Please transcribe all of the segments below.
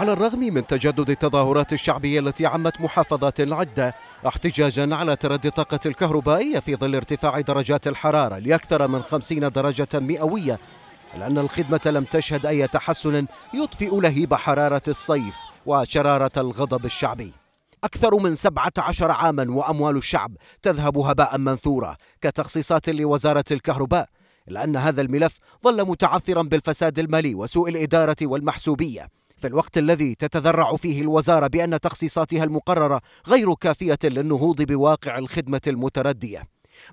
على الرغم من تجدد التظاهرات الشعبية التي عمت محافظات عدة احتجاجا على تردي الطاقة الكهربائية في ظل ارتفاع درجات الحرارة لأكثر من 50 درجة مئوية لأن الخدمة لم تشهد أي تحسن يطفئ لهيب حرارة الصيف وشرارة الغضب الشعبي أكثر من 17 عاما وأموال الشعب تذهب هباء منثورة كتخصيصات لوزارة الكهرباء لأن هذا الملف ظل متعثرا بالفساد المالي وسوء الإدارة والمحسوبية في الوقت الذي تتذرع فيه الوزارة بأن تخصيصاتها المقررة غير كافية للنهوض بواقع الخدمة المتردية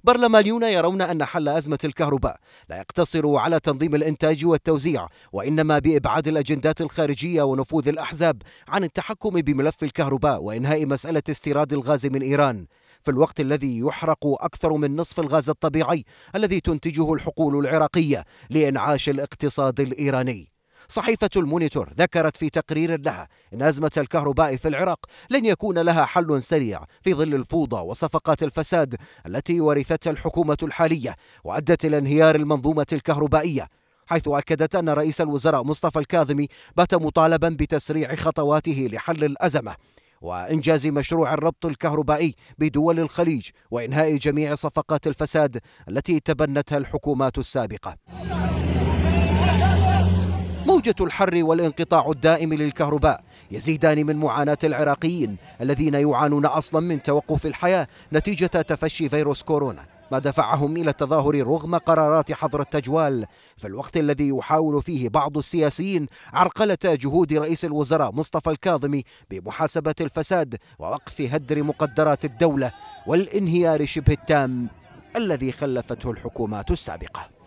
برلمانيون يرون أن حل أزمة الكهرباء لا يقتصر على تنظيم الإنتاج والتوزيع وإنما بإبعاد الأجندات الخارجية ونفوذ الأحزاب عن التحكم بملف الكهرباء وإنهاء مسألة استيراد الغاز من إيران في الوقت الذي يحرق أكثر من نصف الغاز الطبيعي الذي تنتجه الحقول العراقية لإنعاش الاقتصاد الإيراني صحيفة المونيتور ذكرت في تقرير لها إن أزمة الكهرباء في العراق لن يكون لها حل سريع في ظل الفوضى وصفقات الفساد التي ورثتها الحكومة الحالية وأدت إلى انهيار المنظومة الكهربائية حيث أكدت أن رئيس الوزراء مصطفى الكاظمي بات مطالبا بتسريع خطواته لحل الأزمة وإنجاز مشروع الربط الكهربائي بدول الخليج وإنهاء جميع صفقات الفساد التي تبنتها الحكومات السابقة موجة الحر والانقطاع الدائم للكهرباء يزيدان من معاناة العراقيين الذين يعانون أصلا من توقف الحياة نتيجة تفشي فيروس كورونا ما دفعهم إلى التظاهر رغم قرارات حظر التجوال في الوقت الذي يحاول فيه بعض السياسيين عرقلة جهود رئيس الوزراء مصطفى الكاظمي بمحاسبة الفساد ووقف هدر مقدرات الدولة والانهيار شبه التام الذي خلفته الحكومات السابقة